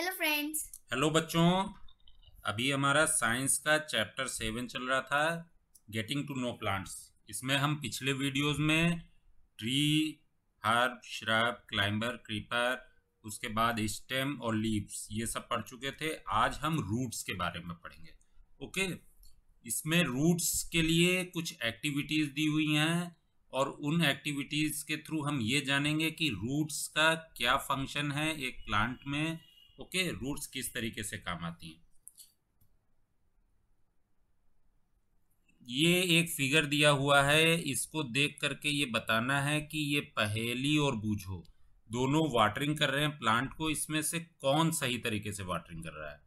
hello friends hello बच्चों अभी हमारा साइंस का चैप्टर सेवन चल रहा था गेटिंग टू नो प्लांट्स इसमें हम पिछले वीडियोस में tree herb shrub climber creeper उसके बाद स्टेम और लीव्स ये सब पढ़ चुके थे आज हम रूट्स के बारे में पढ़ेंगे ओके इसमें रूट्स के लिए कुछ एक्टिविटीज़ दी हुई हैं और उन एक्टिविटीज़ के थ्रू हम ये जानेंगे कि रूट्स का क्या फंक्शन है एक प्लांट में ओके रूट्स किस तरीके से काम आती हैं ये एक फिगर दिया हुआ है इसको देख करके ये बताना है कि ये पहेली और बूझो दोनों वाटरिंग कर रहे हैं प्लांट को इसमें से कौन सही तरीके से वाटरिंग कर रहा है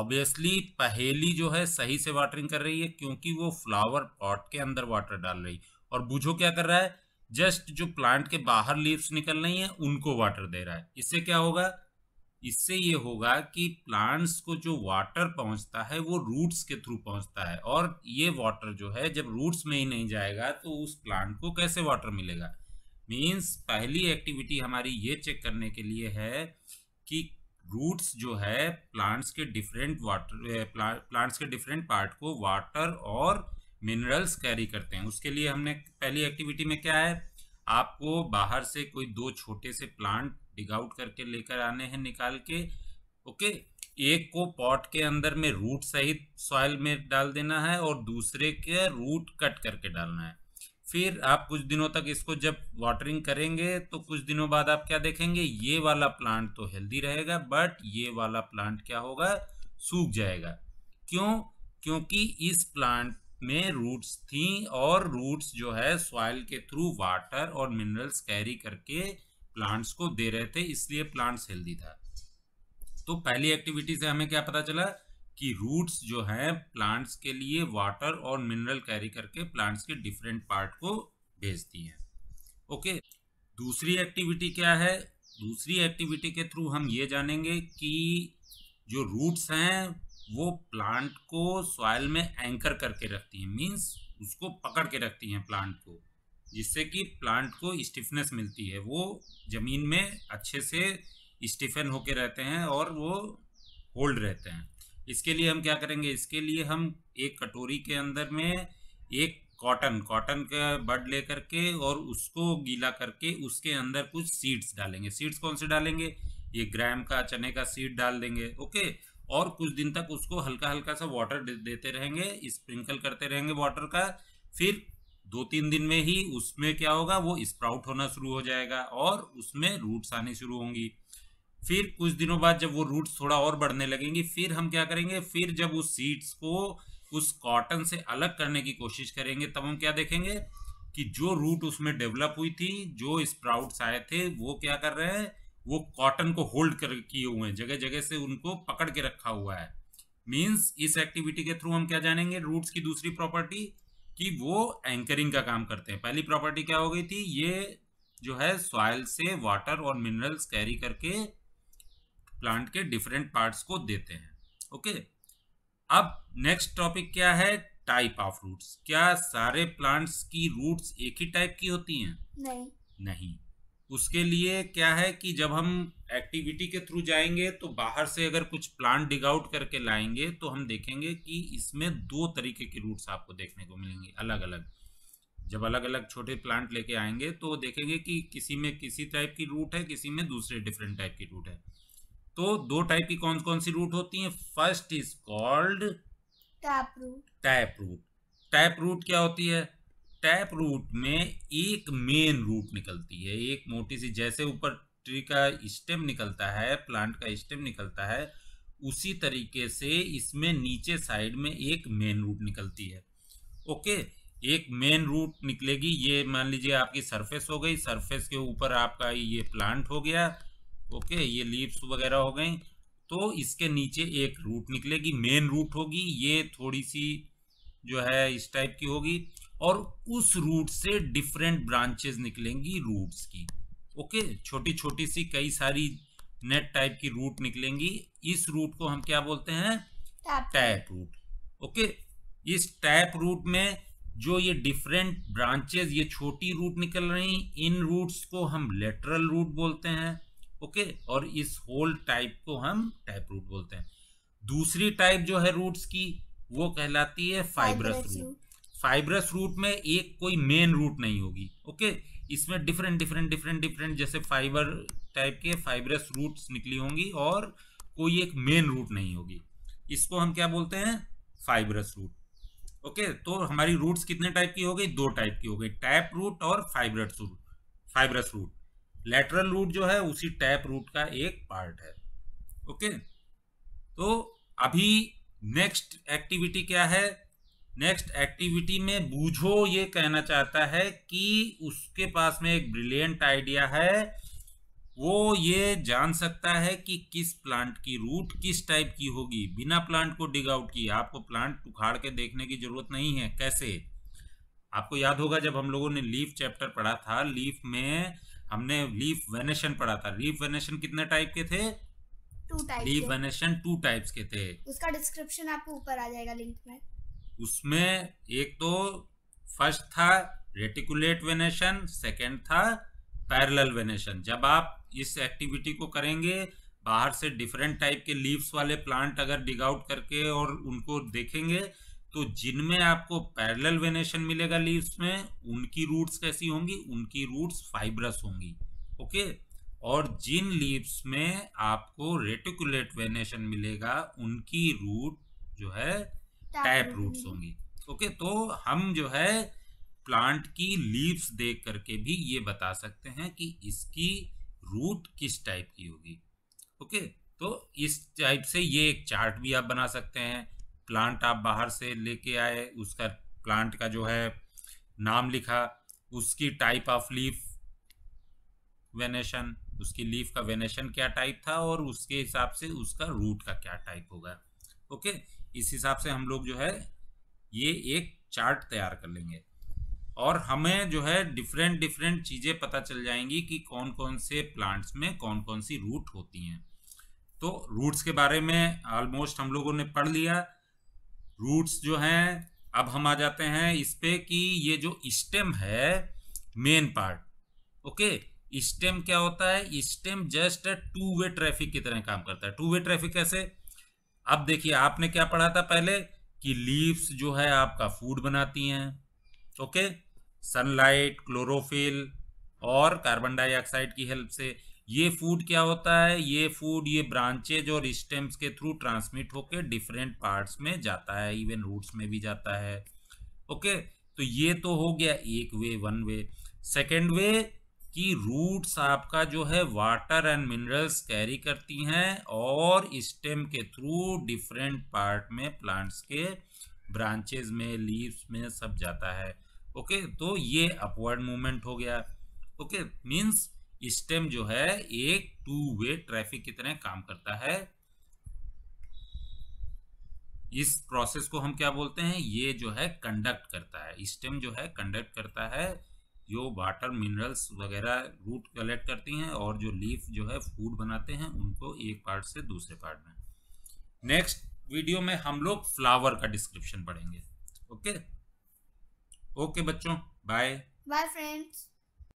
ऑब्वियसली पहेली जो है सही से वाटरिंग कर रही है क्योंकि वो फ्लावर पॉट के अंदर वाटर डाल रही और बूझो क्या कर रहा है जस्ट जो प्लांट के बाहर लीव्स निकल रही हैं उनको वाटर दे रहा है इससे क्या होगा इससे ये होगा कि प्लांट्स को जो वाटर पहुंचता है वो रूट्स के थ्रू पहुंचता है और ये वाटर जो है जब रूट्स में ही नहीं जाएगा तो उस प्लांट को कैसे वाटर मिलेगा मीन्स पहली एक्टिविटी हमारी ये चेक करने के लिए है कि रूट्स जो है प्लांट्स के डिफरेंट वाटर प्लांट्स के डिफरेंट पार्ट को वाटर और मिनरल्स कैरी करते हैं उसके लिए हमने पहली एक्टिविटी में क्या है आपको बाहर से कोई दो छोटे से प्लांट डिग आउट करके लेकर आने हैं निकाल के ओके एक को पॉट के अंदर में रूट सहित सॉइल में डाल देना है और दूसरे के रूट कट करके डालना है फिर आप कुछ दिनों तक इसको जब वाटरिंग करेंगे तो कुछ दिनों बाद आप क्या देखेंगे ये वाला प्लांट तो हेल्दी रहेगा बट ये वाला प्लांट क्या होगा सूख जाएगा क्यों क्योंकि इस प्लांट में रूट्स थी और रूट्स जो है सॉइल के थ्रू वाटर और मिनरल्स कैरी करके प्लांट्स को दे रहे थे इसलिए प्लांट्स हेल्दी था तो पहली एक्टिविटी से हमें क्या पता चला कि रूट्स जो हैं प्लांट्स के लिए वाटर और मिनरल कैरी करके प्लांट्स के डिफरेंट पार्ट को भेजती हैं ओके दूसरी एक्टिविटी क्या है दूसरी एक्टिविटी के थ्रू हम ये जानेंगे कि जो रूट्स हैं वो प्लांट को सॉयल में एंकर करके रखती हैं मीन्स उसको पकड़ के रखती हैं प्लांट को जिससे कि प्लांट को स्टिफनेस मिलती है वो ज़मीन में अच्छे से स्टिफन होके रहते हैं और वो होल्ड रहते हैं इसके लिए हम क्या करेंगे इसके लिए हम एक कटोरी के अंदर में एक कॉटन कॉटन का बड लेकर के और उसको गीला करके उसके अंदर कुछ सीड्स डालेंगे सीड्स कौन से डालेंगे ये ग्राम का चने का सीड डाल देंगे ओके और कुछ दिन तक उसको हल्का हल्का सा वाटर देते रहेंगे स्प्रिंकल करते रहेंगे वाटर का फिर दो तीन दिन में ही उसमें क्या होगा वो स्प्राउट होना शुरू हो जाएगा और उसमें रूट्स आने शुरू होंगी फिर कुछ दिनों बाद जब वो रूट्स थोड़ा और बढ़ने लगेंगी फिर हम क्या करेंगे फिर जब उस सीड्स को उस कॉटन से अलग करने की कोशिश करेंगे तब हम क्या देखेंगे कि जो रूट उसमें डेवलप हुई थी जो स्प्राउट्स आए थे वो क्या कर रहे हैं वो कॉटन को होल्ड कर किए हुए हैं जगह जगह से उनको पकड़ के रखा हुआ है मीन्स इस एक्टिविटी के थ्रू हम क्या जानेंगे रूट्स की दूसरी प्रॉपर्टी कि वो एंकरिंग का काम करते हैं पहली प्रॉपर्टी क्या हो गई थी ये जो है सॉइल से वाटर और मिनरल्स कैरी करके प्लांट के डिफरेंट पार्ट्स को देते हैं ओके अब नेक्स्ट टॉपिक क्या है टाइप ऑफ रूट्स क्या सारे प्लांट्स की रूट्स एक ही टाइप की होती हैं नहीं नहीं उसके लिए क्या है कि जब हम एक्टिविटी के थ्रू जाएंगे तो बाहर से अगर कुछ प्लांट डिग आउट करके लाएंगे तो हम देखेंगे कि इसमें दो तरीके के रूट्स आपको देखने को मिलेंगे अलग अलग जब अलग अलग छोटे प्लांट लेके आएंगे तो देखेंगे कि किसी में किसी टाइप की रूट है किसी में दूसरे डिफरेंट टाइप की रूट है तो दो टाइप की कौन कौन सी रूट होती है first is called tap root tap root tap root क्या होती है टैप रूट में एक मेन रूट निकलती है एक मोटी सी जैसे ऊपर ट्री का स्टेम निकलता है प्लांट का स्टेम निकलता है उसी तरीके से इसमें नीचे साइड में एक मेन रूट निकलती है ओके एक मेन रूट निकलेगी ये मान लीजिए आपकी सरफेस हो गई सरफेस के ऊपर आपका ये प्लांट हो गया ओके ये लीव्स वगैरह हो गई तो इसके नीचे एक रूट निकलेगी मेन रूट होगी ये थोड़ी सी जो है इस टाइप की होगी और उस रूट से डिफरेंट ब्रांचेस निकलेंगी रूट्स की ओके छोटी छोटी सी कई सारी नेट टाइप की रूट निकलेंगी इस रूट को हम क्या बोलते हैं टैप रूट ओके इस टैप रूट में जो ये डिफरेंट ब्रांचेस ये छोटी रूट निकल रही इन रूट्स को हम लेटरल रूट बोलते हैं ओके और इस होल टाइप को हम टैप रूट बोलते हैं दूसरी टाइप जो है रूट्स की वो कहलाती है फाइबरस रूट फाइब्रस रूट में एक कोई मेन रूट नहीं होगी ओके इसमें डिफरेंट डिफरेंट डिफरेंट डिफरेंट जैसे फाइबर टाइप के फाइब्रस रूट्स निकली होंगी और कोई एक मेन रूट नहीं होगी इसको हम क्या बोलते हैं फाइब्रस रूट ओके तो हमारी रूट्स कितने टाइप की हो गई दो टाइप की हो गई टैप रूट और fibrous root fibrous root lateral root जो है उसी टैप रूट का एक पार्ट है ओके तो अभी नेक्स्ट एक्टिविटी क्या है नेक्स्ट एक्टिविटी में बूझो ये कहना चाहता है कि उसके पास में एक ब्रिलियंट आइडिया है वो ये जान सकता है कि किस प्लांट की रूट किस टाइप की होगी बिना प्लांट को डिग आउट किए आपको प्लांट उखाड़ के देखने की जरूरत नहीं है कैसे आपको याद होगा जब हम लोगों ने लीफ चैप्टर पढ़ा था लीफ में हमने लीफ वेनेशन पढ़ा था लीफ वेनेशन कितने टाइप के थे two type leaf venation two types के थे उसका डिस्क्रिप्शन आपको ऊपर आ जाएगा लिंक में उसमें एक तो फर्स्ट था रेटिकुलेट वेनेशन सेकंड था पैरेलल वेनेशन जब आप इस एक्टिविटी को करेंगे बाहर से डिफरेंट टाइप के लीव्स वाले प्लांट अगर डिग आउट करके और उनको देखेंगे तो जिनमें आपको पैरेलल वेनेशन मिलेगा लीव्स में उनकी रूट्स कैसी होंगी उनकी रूट्स फाइब्रस होंगी ओके और जिन लीव्स में आपको रेटिकुलेट वेनेशन मिलेगा उनकी रूट जो है टैप रूट्स होंगी ओके तो हम जो है प्लांट की लीव्स देख करके भी ये बता सकते हैं कि इसकी रूट किस टाइप की होगी ओके तो इस टाइप से ये एक चार्ट भी आप बना सकते हैं प्लांट आप बाहर से लेके आए उसका प्लांट का जो है नाम लिखा उसकी टाइप ऑफ लीफ वेनेशन उसकी लीफ का वेनेशन क्या टाइप था और उसके हिसाब से उसका रूट का क्या टाइप होगा ओके इस हिसाब से हम लोग जो है ये एक चार्ट तैयार कर लेंगे और हमें जो है डिफरेंट डिफरेंट चीज़ें पता चल जाएंगी कि कौन कौन से प्लांट्स में कौन कौन सी रूट होती हैं तो रूट्स के बारे में ऑलमोस्ट हम लोगों ने पढ़ लिया रूट्स जो हैं अब हम आ जाते हैं इस पे कि ये जो स्टेम है मेन पार्ट ओके स्टेम क्या होता है stem just two way traffic की तरह काम करता है टू वे ट्रैफिक कैसे अब देखिए आपने क्या पढ़ा था पहले कि लीव्स जो है आपका फूड बनाती हैं ओके सनलाइट क्लोरोफिल और कार्बन डाइऑक्साइड की हेल्प से ये फूड क्या होता है ये फूड ये ब्रांचेज और स्टेम्स के थ्रू ट्रांसमिट होकर डिफरेंट पार्ट्स में जाता है इवन रूट्स में भी जाता है ओके तो ये तो हो गया एक way one way second way कि रूट्स आपका जो है वाटर एंड मिनरल्स कैरी करती हैं और स्टेम के थ्रू डिफरेंट पार्ट में प्लांट्स के ब्रांचेस में लीव्स में सब जाता है ओके तो ये अपवर्ड मूवमेंट हो गया ओके मींस स्टेम जो है एक टू वे ट्रैफिक की तरह काम करता है इस प्रोसेस को हम क्या बोलते हैं ये जो है कंडक्ट करता है स्टेम जो है कंडक्ट करता है जो वाटर मिनरल्स वगैरह रूट कलेक्ट करती हैं और जो लीफ जो है फूड बनाते हैं उनको एक पार्ट से दूसरे पार्ट में नेक्स्ट वीडियो में हम लोग फ्लावर का डिस्क्रिप्शन पढ़ेंगे ओके ओके बच्चों बाय बाय फ्रेंड्स